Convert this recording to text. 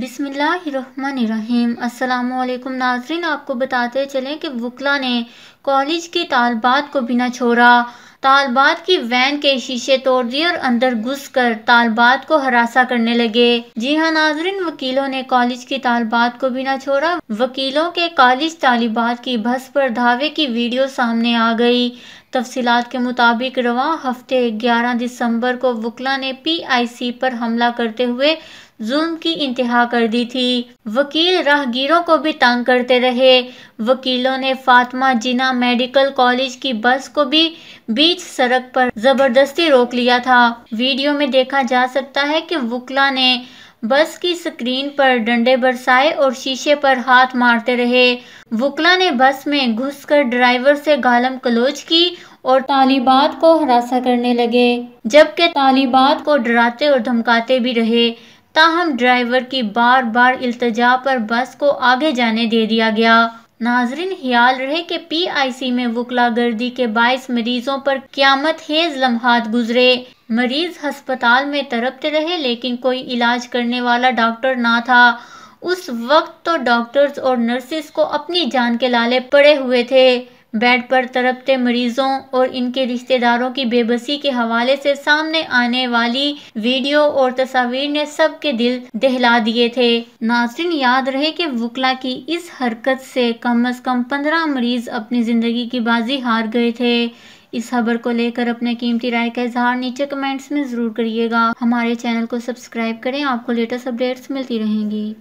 بسم اللہ الرحمن الرحیم السلام علیکم ناظرین آپ کو بتاتے چلیں کہ وکلا نے کالج کی طالبات کو بنا چھوڑا طالبات کی وین کے شیشے توڑ دیے اور اندر گھس کر طالبات کو ہراسا کرنے لگے جی ہاں ناظرین وکیلوں نے کالج کی طالبات کو بنا چھوڑا وکیلوں کے کالج طالبات کی بس پر دھاوے کی ویڈیو سامنے آ گئی تفصیلات کے مطابق رواں ہفتے گیارہ دسمبر کو وکلا نے پی آئی سی پر حملہ کرتے ہوئے ظلم کی انتہا کر دی تھی وکیل راہ گیروں کو بھی تنگ کرتے رہے وکیلوں نے فاطمہ جنا میڈیکل کالج کی بس کو بھی بیچ سڑک پر زبردستی روک لیا تھا ویڈیو میں دیکھا جا سکتا ہے کہ وکلا نے بس کی سکرین پر ڈنڈے برسائے اور شیشے پر ہاتھ مارتے رہے وکلا نے بس میں گھس کر ڈرائیور سے گالم کلوچ کی اور طالبات کو ہراساں کرنے لگے جبکہ طالبات کو ڈراتے اور دھمکاتے بھی رہے تاہم ڈرائیور کی بار بار التجا پر بس کو آگے جانے دے دیا گیا ناظرین خیال رہے کہ پی آئی سی میں وکلا گردی کے باعث مریضوں پر قیامت خیز لمحات گزرے مریض ہسپتال میں تڑپتے رہے لیکن کوئی علاج کرنے والا ڈاکٹر نہ تھا اس وقت تو ڈاکٹرز اور نرسز کو اپنی جان کے لالے پڑے ہوئے تھے بیڈ پر تڑپتے مریضوں اور ان کے رشتہ داروں کی بے بسی کے حوالے سے سامنے آنے والی ویڈیو اور تصاویر نے سب کے دل دہلا دیے تھے ناظرین یاد رہے کہ وکلا کی اس حرکت سے کم از کم پندرہ مریض اپنی زندگی کی بازی ہار گئے تھے اس خبر کو لے کر اپنے قیمتی رائے کا اظہار نیچے کمنٹس میں ضرور کریے گا ہمارے چینل کو سبسکرائب کریں آپ کو لیٹسٹ اپڈیٹس ملتی رہیں گی